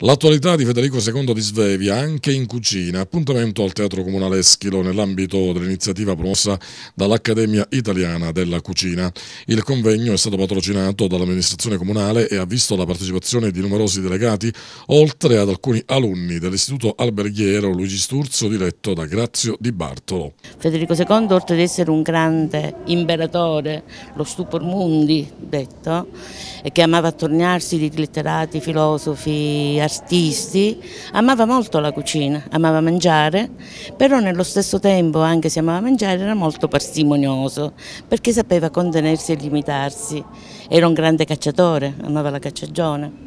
L'attualità di Federico II di Svevia anche in cucina, appuntamento al Teatro Comunale Eschilo nell'ambito dell'iniziativa promossa dall'Accademia Italiana della Cucina. Il convegno è stato patrocinato dall'amministrazione comunale e ha visto la partecipazione di numerosi delegati, oltre ad alcuni alunni dell'Istituto Alberghiero Luigi Sturzo diretto da Grazio Di Bartolo. Federico II, oltre ad essere un grande imperatore, lo stupor mundi detto, e che amava attorniarsi di letterati, filosofi, artisti, amava molto la cucina, amava mangiare, però nello stesso tempo, anche se amava mangiare, era molto parsimonioso, perché sapeva contenersi e limitarsi. Era un grande cacciatore, amava la cacciagione.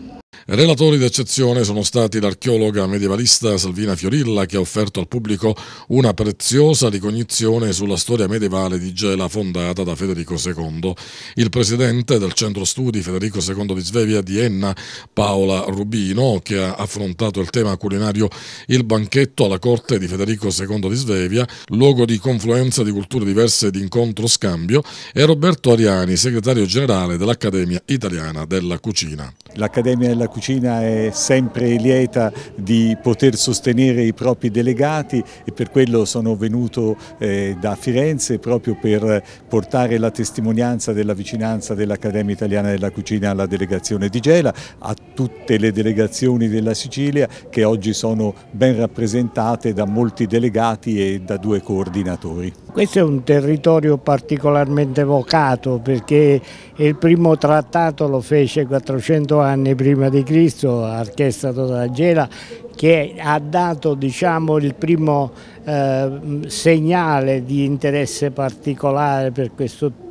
Relatori d'eccezione sono stati l'archeologa medievalista Salvina Fiorilla che ha offerto al pubblico una preziosa ricognizione sulla storia medievale di Gela fondata da Federico II. Il presidente del centro studi Federico II di Svevia di Enna, Paola Rubino, che ha affrontato il tema culinario Il banchetto alla corte di Federico II di Svevia, luogo di confluenza di culture diverse e di incontro-scambio, e Roberto Ariani, segretario generale dell'Accademia Italiana della Cucina. L'Accademia della Cucina è sempre lieta di poter sostenere i propri delegati e per quello sono venuto eh, da Firenze proprio per portare la testimonianza della vicinanza dell'Accademia Italiana della Cucina alla delegazione di Gela, a tutte le delegazioni della Sicilia che oggi sono ben rappresentate da molti delegati e da due coordinatori. Questo è un territorio particolarmente vocato perché il primo trattato lo fece 400 anni prima di Cristo, orchestrato da Gela, che ha dato diciamo, il primo eh, segnale di interesse particolare per questo territorio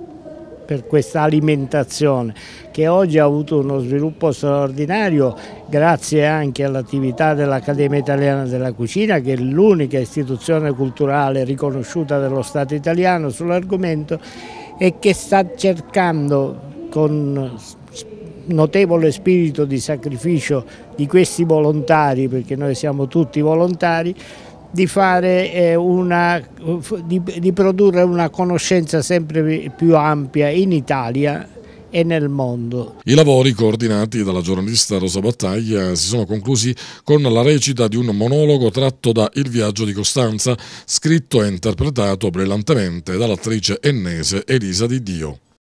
per questa alimentazione che oggi ha avuto uno sviluppo straordinario grazie anche all'attività dell'Accademia Italiana della Cucina che è l'unica istituzione culturale riconosciuta dallo Stato italiano sull'argomento e che sta cercando con notevole spirito di sacrificio di questi volontari, perché noi siamo tutti volontari, di, fare eh, una, di, di produrre una conoscenza sempre più ampia in Italia e nel mondo. I lavori coordinati dalla giornalista Rosa Battaglia si sono conclusi con la recita di un monologo tratto da Il viaggio di Costanza, scritto e interpretato brillantemente dall'attrice ennese Elisa Di Dio.